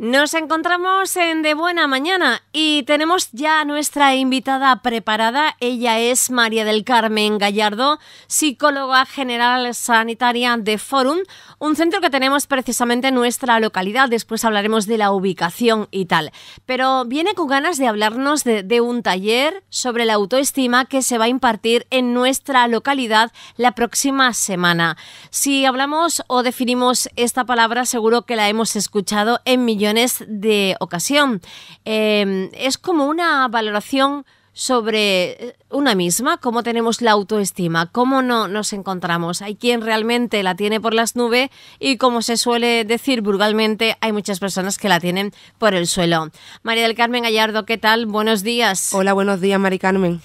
Nos encontramos en De Buena Mañana y tenemos ya a nuestra invitada preparada. Ella es María del Carmen Gallardo, psicóloga general sanitaria de Forum, un centro que tenemos precisamente en nuestra localidad. Después hablaremos de la ubicación y tal. Pero viene con ganas de hablarnos de, de un taller sobre la autoestima que se va a impartir en nuestra localidad la próxima semana. Si hablamos o definimos esta palabra, seguro que la hemos escuchado en millones de ocasión. Em, es como una valoración sobre eh, una misma, cómo tenemos la autoestima, cómo no nos encontramos. Hay quien realmente la tiene por las nubes y como se suele decir vulgarmente, hay muchas personas que la tienen por el suelo. María del Carmen Gallardo, ¿qué tal? Buenos días. Hola, buenos días, María Carmen.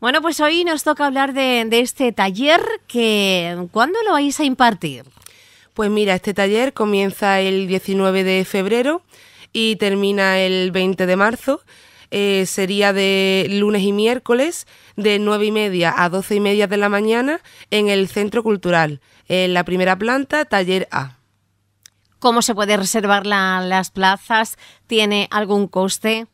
Bueno, pues hoy nos toca hablar de, de este taller que ¿cuándo lo vais a impartir? Pues mira, este taller comienza el 19 de febrero y termina el 20 de marzo. Eh, sería de lunes y miércoles de 9 y media a 12 y media de la mañana en el Centro Cultural, en la primera planta, taller A. ¿Cómo se puede reservar las plazas? ¿Tiene algún coste?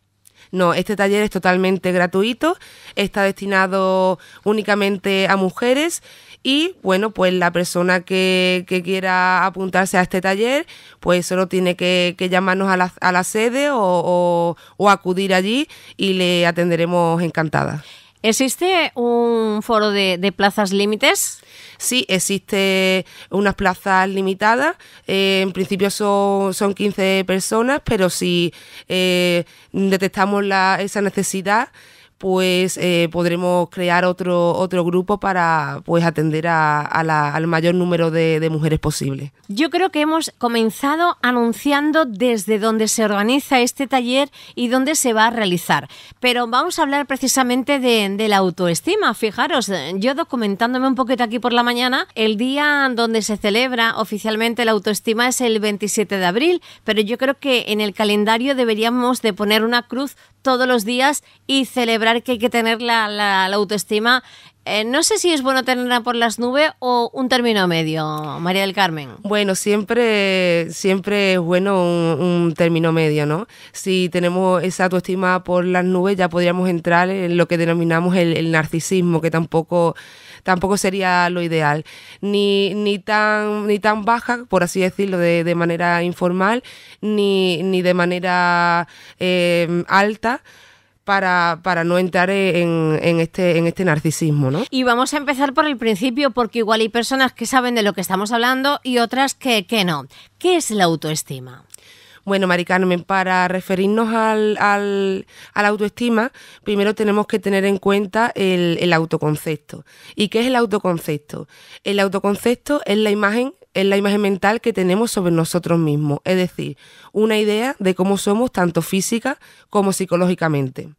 No, este taller es totalmente gratuito, está destinado únicamente a mujeres y bueno, pues la persona que, quiera apuntarse a este taller, pues solo tiene que, llamarnos a la, sede o acudir allí y le atenderemos encantada. ¿Existe un foro de, plazas límites? Sí, existe unas plazas limitadas. Eh, en principio son, son 15 personas, pero si eh, detectamos la, esa necesidad, pues eh, podremos crear otro, otro grupo para pues atender a, la, al mayor número de, mujeres posible. Yo creo que hemos comenzado anunciando desde dónde se organiza este taller y dónde se va a realizar. Pero vamos a hablar precisamente de, de la autoestima. Fijaros, eh, yo documentándome un poquito aquí por la mañana, el día donde se celebra oficialmente la autoestima es el 27 de abril, pero yo creo que en el calendario deberíamos de poner una cruz todos los días y celebrar que hay que tener la, autoestima eh, no sé si es bueno tenerla por las nubes o un término medio, María del Carmen. Bueno, siempre, siempre es bueno un, término medio, ¿no? Si tenemos esa autoestima por las nubes, ya podríamos entrar en lo que denominamos el, narcisismo, que tampoco, tampoco sería lo ideal. Ni, ni, tan, baja, por así decirlo, de, manera informal, ni, de manera eh, alta para, para no entrar en, este, en este narcisismo, ¿no? Y vamos a empezar por el principio, porque igual hay personas que saben de lo que estamos hablando y otras que, no. ¿Qué es la autoestima? Bueno, Mari Carmen, para referirnos al, al, a la autoestima, primero tenemos que tener en cuenta el, el autoconcepto. ¿Y qué es el autoconcepto? El autoconcepto es la imagen es la imagen mental que tenemos sobre nosotros mismos, es decir, una idea de cómo somos tanto física como psicológicamente.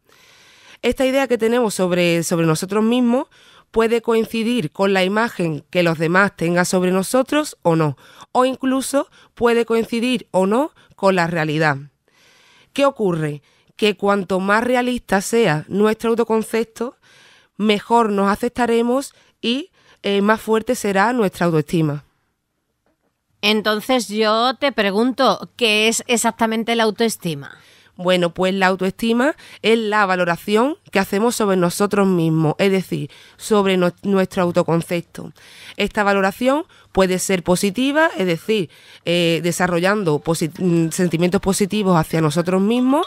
Esta idea que tenemos sobre, sobre nosotros mismos puede coincidir con la imagen que los demás tengan sobre nosotros o no, o incluso puede coincidir o no con la realidad. ¿Qué ocurre? Que cuanto más realista sea nuestro autoconcepto, mejor nos aceptaremos y eh, más fuerte será nuestra autoestima. Entonces yo te pregunto, ¿qué es exactamente la autoestima? Bueno, pues la autoestima es la valoración que hacemos sobre nosotros mismos, es decir, sobre nuestro autoconcepto. Esta valoración puede ser positiva, es decir, eh, desarrollando mm, sentimientos positivos hacia nosotros mismos,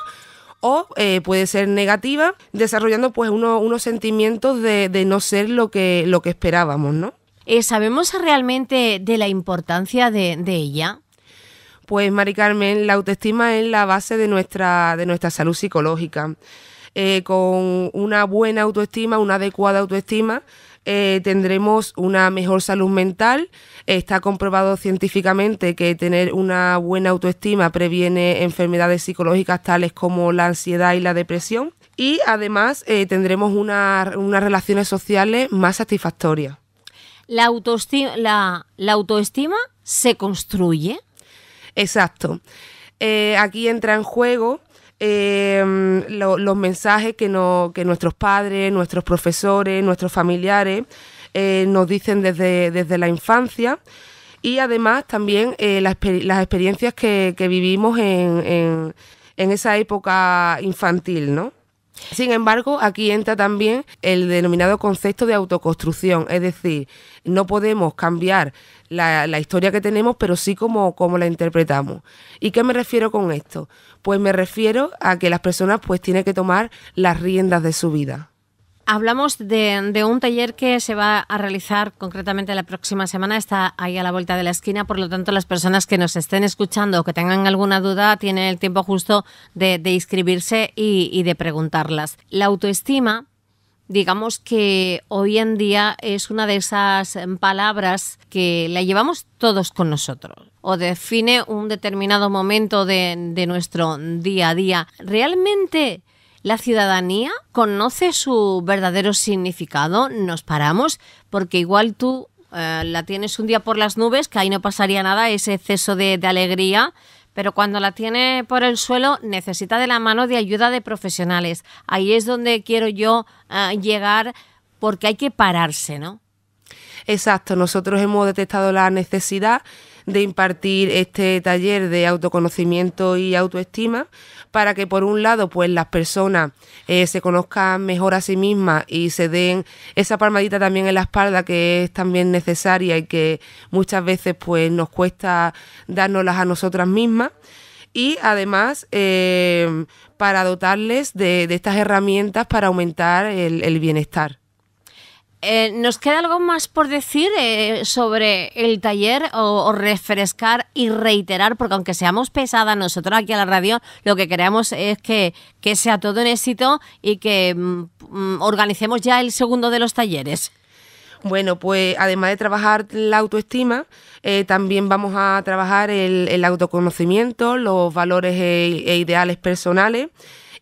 o eh, puede ser negativa, desarrollando pues unos sentimientos de, de no ser lo que, lo que esperábamos, ¿no? Eh, ¿Sabemos realmente de la importancia de, ella? Pues Mari Carmen, la autoestima es la base de nuestra, de nuestra salud psicológica. Eh, con una buena autoestima, una adecuada autoestima, eh, tendremos una mejor salud mental. Está comprobado científicamente que tener una buena autoestima previene enfermedades psicológicas tales como la ansiedad y la depresión. Y además tendremos unas relaciones sociales más satisfactorias la autoestima, la, autoestima se construye. Exacto. Eh, aquí entra en juego em, los mensajes que, nuestros padres, nuestros profesores, nuestros familiares eh, nos dicen desde, desde, la infancia y además también eh, las, experiencias que, vivimos en, en esa época infantil, ¿no? Sin embargo, aquí entra también el denominado concepto de autoconstrucción, es decir, no podemos cambiar la, historia que tenemos, pero sí como, la interpretamos. ¿Y qué me refiero con esto? Pues me refiero a que las personas pues tienen que tomar las riendas de su vida. Hablamos de, un taller que se va a realizar concretamente la próxima semana, está ahí a la vuelta de la esquina, por lo tanto las personas que nos estén escuchando o que tengan alguna duda tienen el tiempo justo de, inscribirse y, de preguntarlas. La autoestima, digamos que hoy en día es una de esas palabras que la llevamos todos con nosotros o define un determinado momento de, de nuestro día a día. ¿Realmente ¿La ciudadanía conoce su verdadero significado? Nos paramos porque igual tú eh, la tienes un día por las nubes, que ahí no pasaría nada, ese exceso de, alegría, pero cuando la tiene por el suelo necesita de la mano de ayuda de profesionales. Ahí es donde quiero yo eh, llegar porque hay que pararse, ¿no? Exacto, nosotros hemos detectado la necesidad de impartir este taller de autoconocimiento y autoestima para que por un lado pues las personas eh, se conozcan mejor a sí mismas y se den esa palmadita también en la espalda que es también necesaria y que muchas veces pues nos cuesta dárnoslas a nosotras mismas y además eh, para dotarles de, estas herramientas para aumentar el bienestar. Eh, ¿Nos queda algo más por decir eh, sobre el taller o, refrescar y reiterar? Porque aunque seamos pesadas nosotros aquí a la radio, lo que queremos es que, sea todo un éxito y que mm, mm, organicemos ya el segundo de los talleres. Bueno, pues además de trabajar la autoestima, eh, también vamos a trabajar el, autoconocimiento, los valores e ideales personales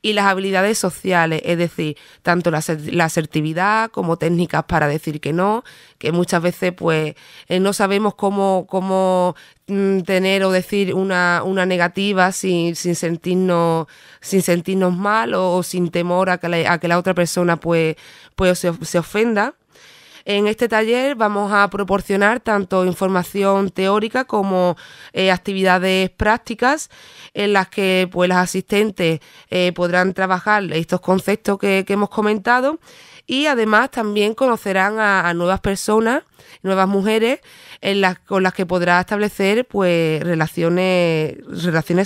y las habilidades sociales, es decir, tanto la, la asertividad como técnicas para decir que no, que muchas veces pues eh, no sabemos cómo, cómo mm, tener o decir una, negativa sin, sentirnos, sin sentirnos mal o, sin temor a que, la, otra persona pues, pues se ofenda. En este taller vamos a proporcionar tanto información teórica como eh, actividades prácticas en las que pues, las asistentes eh, podrán trabajar estos conceptos que, hemos comentado y además también conocerán a, nuevas personas, nuevas mujeres con las que podrá establecer pues, relaciones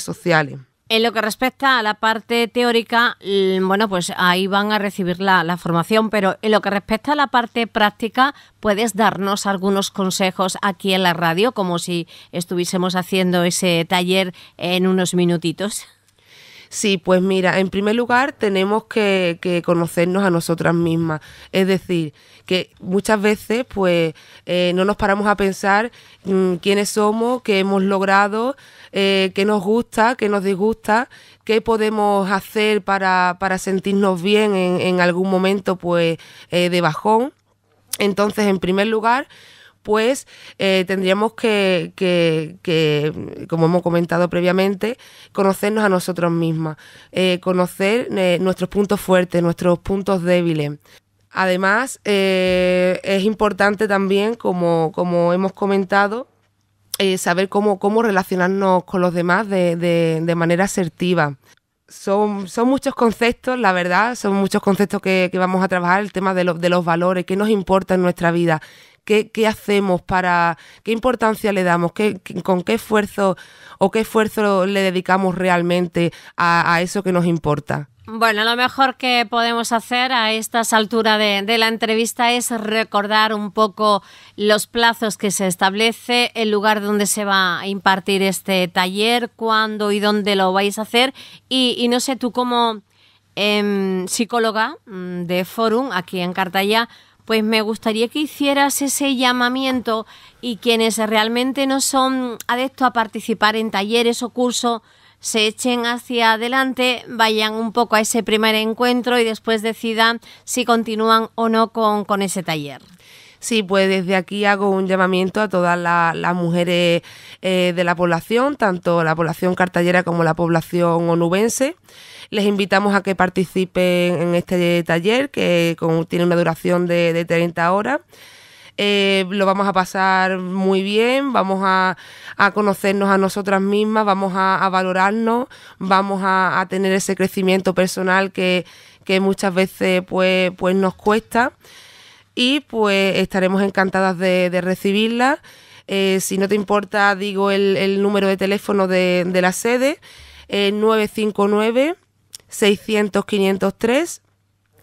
sociales. En lo que respecta a la parte teórica, bueno, pues ahí van a recibir la, la, formación, pero en lo que respecta a la parte práctica, ¿puedes darnos algunos consejos aquí en la radio, como si estuviésemos haciendo ese taller en unos minutitos? Sí, pues mira, en primer lugar tenemos que, que conocernos a nosotras mismas. Es decir, que muchas veces pues eh, no nos paramos a pensar mm, quiénes somos, qué hemos logrado, eh, qué nos gusta, qué nos disgusta, qué podemos hacer para, sentirnos bien en, algún momento pues eh, de bajón. Entonces, en primer lugar, pues tendríamos que, como hemos comentado previamente, conocernos a nosotros mismas, eh, conocer eh, nuestros puntos fuertes, nuestros puntos débiles. Además, es importante también, como, hemos comentado, saber cómo, relacionarnos con los demás de, manera asertiva. Son, muchos conceptos, la verdad, son muchos conceptos que, vamos a trabajar, el tema de, de, los valores, qué nos importa en nuestra vida, ¿Qué, hacemos para, qué importancia le damos, con qué esfuerzo o qué esfuerzo le dedicamos realmente a, eso que nos importa? Bueno, lo mejor que podemos hacer a estas alturas de, la entrevista es recordar un poco los plazos que se establece, el lugar donde se va a impartir este taller, cuándo y dónde lo vais a hacer. Y, no sé, tú como em, psicóloga mm, de Forum aquí en Cartaya, pues me gustaría que hicieras ese llamamiento y quienes realmente no son adeptos a participar en talleres o cursos, se echen hacia adelante, vayan un poco a ese primer encuentro y después decidan si continúan o no con, con ese taller. Sí, pues desde aquí hago un llamamiento a todas las mujeres eh, de la población, tanto la población cartallera como la población onubense. Les invitamos a que participen en este taller que tiene una duración de, 30 horas. Eh, lo vamos a pasar muy bien, vamos a, conocernos a nosotras mismas, vamos a, valorarnos, vamos a, a, tener ese crecimiento personal que, que muchas veces pues, pues nos cuesta y pues estaremos encantadas de, recibirla. Eh, si no te importa, digo el, número de teléfono de, la sede, 959 600 503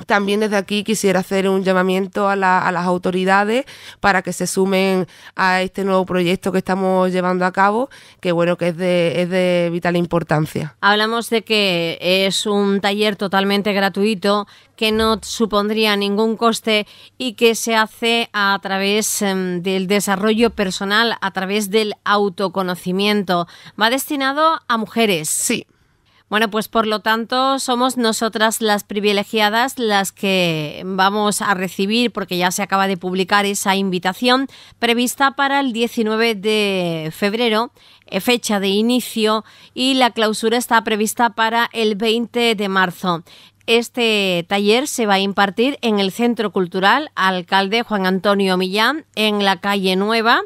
también desde aquí quisiera hacer un llamamiento a, las autoridades para que se sumen a este nuevo proyecto que estamos llevando a cabo, que bueno, que es de, es de vital importancia. Hablamos de que es un taller totalmente gratuito, que no supondría ningún coste y que se hace a través em, del desarrollo personal, a través del autoconocimiento. Va destinado a mujeres. Sí. Bueno, pues por lo tanto somos nosotras las privilegiadas las que vamos a recibir, porque ya se acaba de publicar esa invitación prevista para el 19 de febrero, eh, fecha de inicio, y la clausura está prevista para el 20 de marzo. Este taller se va a impartir en el Centro Cultural Alcalde Juan Antonio Millán, en la calle Nueva.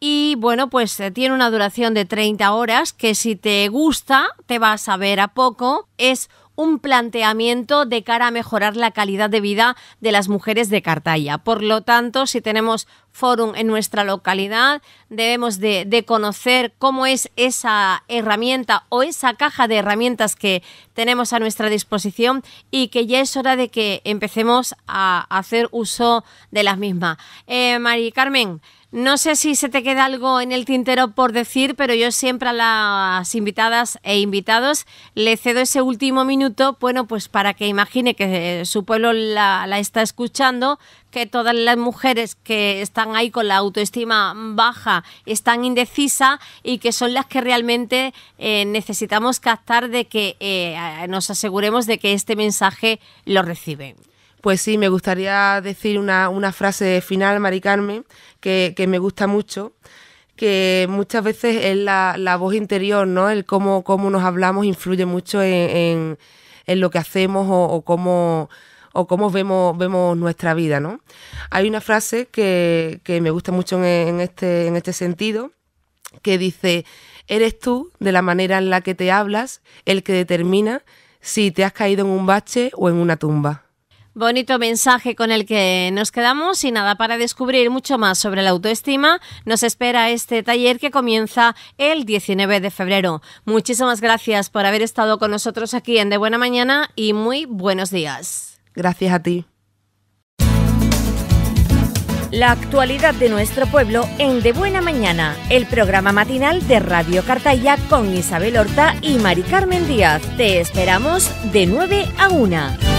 Y bueno, pues eh, tiene una duración de 30 horas que si te gusta, te vas a ver a poco. Es un planteamiento de cara a mejorar la calidad de vida de las mujeres de Cartaya. Por lo tanto, si tenemos Forum en nuestra localidad. Debemos de, conocer cómo es esa herramienta o esa caja de herramientas que tenemos a nuestra disposición y que ya es hora de que empecemos a hacer uso de las mismas. Eh, Mari Carmen, no sé si se te queda algo en el tintero por decir, pero yo siempre a las invitadas e invitados le cedo ese último minuto, bueno, pues para que imagine que su pueblo la está escuchando, que todas las mujeres que están ahí con la autoestima baja están indecisas y que son las que realmente eh, necesitamos captar de que eh, nos aseguremos de que este mensaje lo recibe. Pues sí, me gustaría decir una, frase final, Mari Carmen, que, me gusta mucho, que muchas veces es la, voz interior, ¿no? El cómo, cómo nos hablamos influye mucho en, lo que hacemos o cómo o cómo vemos, vemos nuestra vida, ¿no? Hay una frase que, me gusta mucho en, este, en este sentido, que dice, eres tú, de la manera en la que te hablas, el que determina si te has caído en un bache o en una tumba. Bonito mensaje con el que nos quedamos y nada, para descubrir mucho más sobre la autoestima nos espera este taller que comienza el 19 de febrero. Muchísimas gracias por haber estado con nosotros aquí en De Buena Mañana y muy buenos días. Gracias a ti. La actualidad de nuestro pueblo en De Buena Mañana, el programa matinal de Radio Cartaya con Isabel Horta y Mari Carmen Díaz. Te esperamos de 9 a 1.